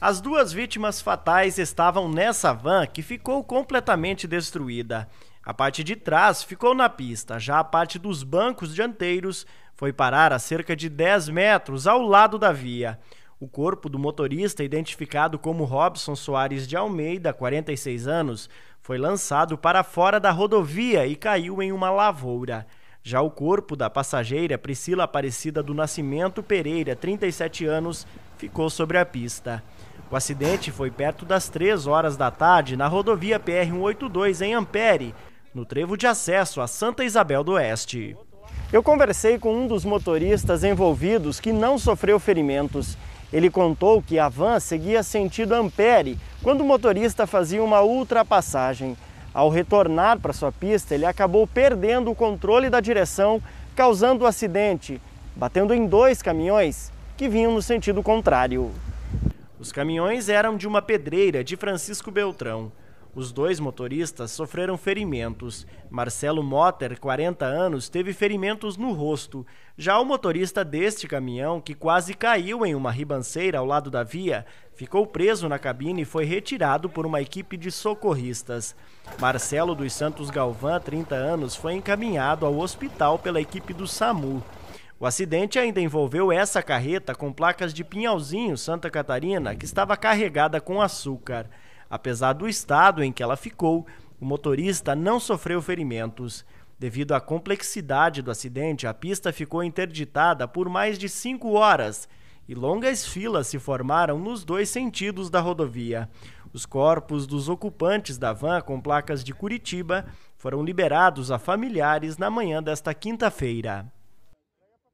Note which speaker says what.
Speaker 1: As duas vítimas fatais estavam nessa van que ficou completamente destruída. A parte de trás ficou na pista, já a parte dos bancos dianteiros foi parar a cerca de 10 metros ao lado da via. O corpo do motorista, identificado como Robson Soares de Almeida, 46 anos, foi lançado para fora da rodovia e caiu em uma lavoura. Já o corpo da passageira Priscila Aparecida do Nascimento Pereira, 37 anos, ficou sobre a pista. O acidente foi perto das 3 horas da tarde na rodovia PR-182 em Ampere, no trevo de acesso a Santa Isabel do Oeste. Eu conversei com um dos motoristas envolvidos que não sofreu ferimentos. Ele contou que a van seguia sentido Ampere quando o motorista fazia uma ultrapassagem. Ao retornar para sua pista, ele acabou perdendo o controle da direção, causando o acidente, batendo em dois caminhões que vinham no sentido contrário. Os caminhões eram de uma pedreira de Francisco Beltrão. Os dois motoristas sofreram ferimentos. Marcelo Motter, 40 anos, teve ferimentos no rosto. Já o motorista deste caminhão, que quase caiu em uma ribanceira ao lado da via, ficou preso na cabine e foi retirado por uma equipe de socorristas. Marcelo dos Santos Galvão, 30 anos, foi encaminhado ao hospital pela equipe do SAMU. O acidente ainda envolveu essa carreta com placas de Pinhalzinho, Santa Catarina, que estava carregada com açúcar. Apesar do estado em que ela ficou, o motorista não sofreu ferimentos. Devido à complexidade do acidente, a pista ficou interditada por mais de cinco horas e longas filas se formaram nos dois sentidos da rodovia. Os corpos dos ocupantes da van com placas de Curitiba foram liberados a familiares na manhã desta quinta-feira.